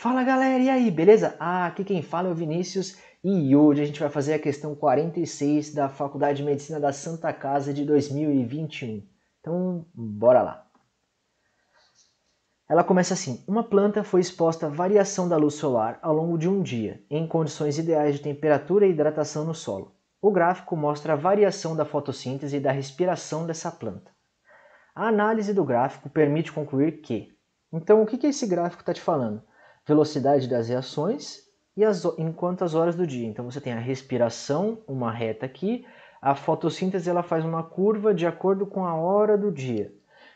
Fala galera, e aí, beleza? Ah, aqui quem fala é o Vinícius e hoje a gente vai fazer a questão 46 da Faculdade de Medicina da Santa Casa de 2021. Então, bora lá. Ela começa assim: Uma planta foi exposta à variação da luz solar ao longo de um dia, em condições ideais de temperatura e hidratação no solo. O gráfico mostra a variação da fotossíntese e da respiração dessa planta. A análise do gráfico permite concluir que. Então, o que esse gráfico está te falando? velocidade das reações e as, em quantas horas do dia. Então você tem a respiração, uma reta aqui, a fotossíntese ela faz uma curva de acordo com a hora do dia.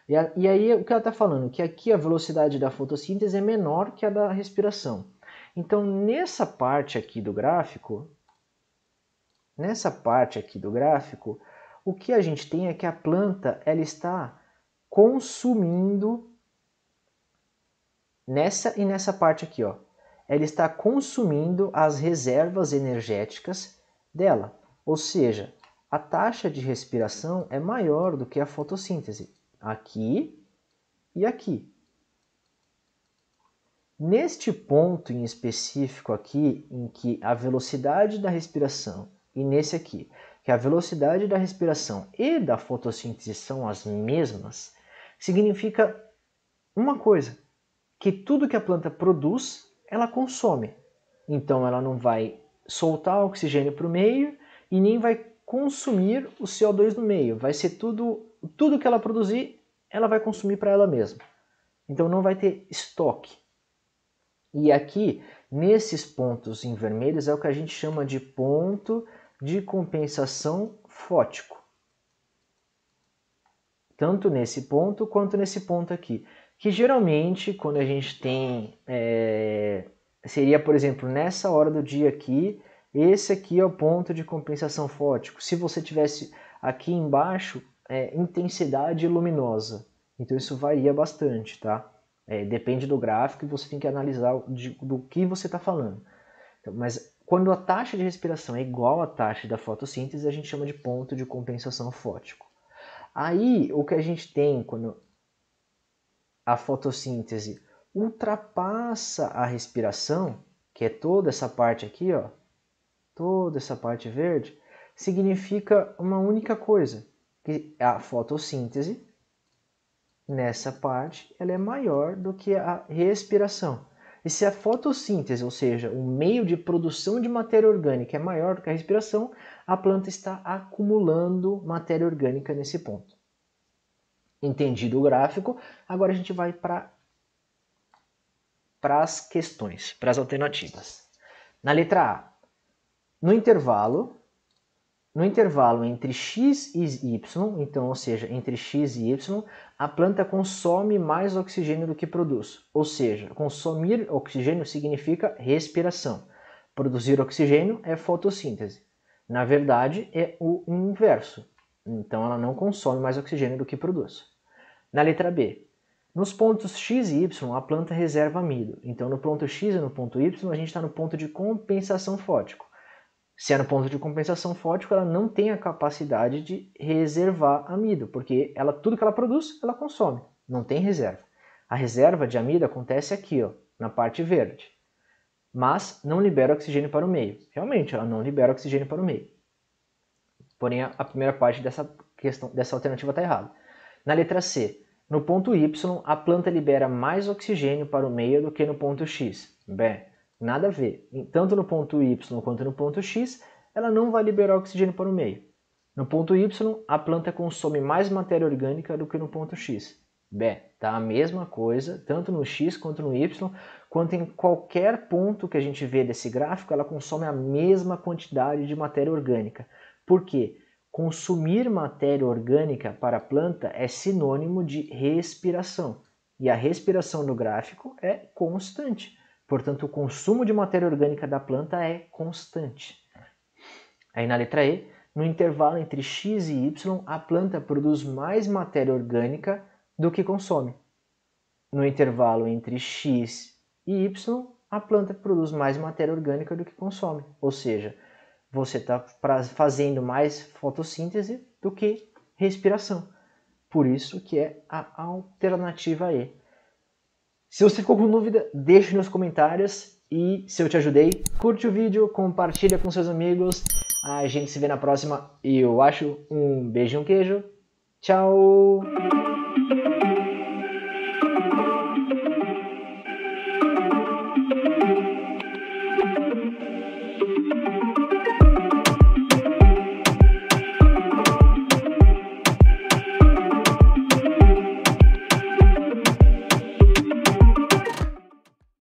E, a, e aí o que ela está falando? Que aqui a velocidade da fotossíntese é menor que a da respiração. Então nessa parte aqui do gráfico, nessa parte aqui do gráfico, o que a gente tem é que a planta ela está consumindo nessa e nessa parte aqui, ó, ela está consumindo as reservas energéticas dela, ou seja, a taxa de respiração é maior do que a fotossíntese, aqui e aqui. Neste ponto em específico aqui, em que a velocidade da respiração, e nesse aqui, que a velocidade da respiração e da fotossíntese são as mesmas, significa uma coisa, que tudo que a planta produz, ela consome. Então ela não vai soltar oxigênio para o meio e nem vai consumir o CO2 no meio. Vai ser tudo, tudo que ela produzir, ela vai consumir para ela mesma. Então não vai ter estoque. E aqui, nesses pontos em vermelhos, é o que a gente chama de ponto de compensação fótico tanto nesse ponto quanto nesse ponto aqui. Que geralmente, quando a gente tem. É, seria, por exemplo, nessa hora do dia aqui, esse aqui é o ponto de compensação fótico. Se você tivesse aqui embaixo, é, intensidade luminosa. Então isso varia bastante, tá? É, depende do gráfico e você tem que analisar de, do que você está falando. Então, mas quando a taxa de respiração é igual à taxa da fotossíntese, a gente chama de ponto de compensação fótico. Aí o que a gente tem quando a fotossíntese ultrapassa a respiração, que é toda essa parte aqui, ó, toda essa parte verde, significa uma única coisa, que a fotossíntese nessa parte ela é maior do que a respiração. E se a fotossíntese, ou seja, o meio de produção de matéria orgânica, é maior do que a respiração, a planta está acumulando matéria orgânica nesse ponto. Entendido o gráfico, agora a gente vai para as questões, para as alternativas. Na letra A, no intervalo no intervalo entre x e y, então, ou seja, entre x e y, a planta consome mais oxigênio do que produz. Ou seja, consumir oxigênio significa respiração. Produzir oxigênio é fotossíntese. Na verdade, é o inverso. Então, ela não consome mais oxigênio do que produz. Na letra B, nos pontos x e y, a planta reserva amido. Então, no ponto x e no ponto y, a gente está no ponto de compensação fótico. Se é no ponto de compensação fótico, ela não tem a capacidade de reservar amido, porque ela tudo que ela produz, ela consome, não tem reserva. A reserva de amido acontece aqui, ó, na parte verde. Mas não libera oxigênio para o meio. Realmente, ela não libera oxigênio para o meio. Porém, a primeira parte dessa questão, dessa alternativa está errada. Na letra C, no ponto Y, a planta libera mais oxigênio para o meio do que no ponto X. Bem, Nada a ver. Tanto no ponto Y quanto no ponto X, ela não vai liberar oxigênio para o meio. No ponto Y, a planta consome mais matéria orgânica do que no ponto X. Bem, tá a mesma coisa, tanto no X quanto no Y, quanto em qualquer ponto que a gente vê desse gráfico, ela consome a mesma quantidade de matéria orgânica. Por quê? Consumir matéria orgânica para a planta é sinônimo de respiração. E a respiração no gráfico é constante. Portanto, o consumo de matéria orgânica da planta é constante. Aí na letra E, no intervalo entre X e Y, a planta produz mais matéria orgânica do que consome. No intervalo entre X e Y, a planta produz mais matéria orgânica do que consome. Ou seja, você está fazendo mais fotossíntese do que respiração. Por isso que é a alternativa E. Se você ficou com dúvida, deixe nos comentários e se eu te ajudei, curte o vídeo, compartilha com seus amigos. A gente se vê na próxima. E eu acho um beijo e um queijo. Tchau!